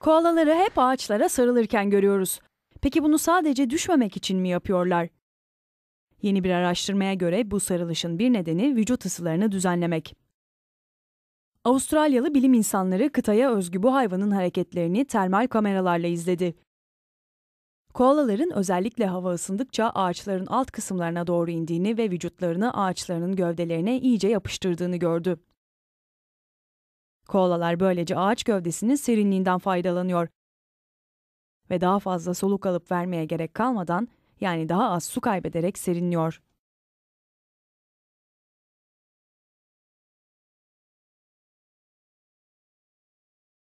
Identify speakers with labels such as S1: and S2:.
S1: Koalaları hep ağaçlara sarılırken görüyoruz. Peki bunu sadece düşmemek için mi yapıyorlar? Yeni bir araştırmaya göre bu sarılışın bir nedeni vücut ısılarını düzenlemek. Avustralyalı bilim insanları kıtaya özgü bu hayvanın hareketlerini termal kameralarla izledi. Koalaların özellikle hava ısındıkça ağaçların alt kısımlarına doğru indiğini ve vücutlarını ağaçların gövdelerine iyice yapıştırdığını gördü. Koalalar böylece ağaç gövdesinin serinliğinden faydalanıyor ve daha fazla soluk alıp vermeye gerek kalmadan yani daha az su kaybederek serinliyor.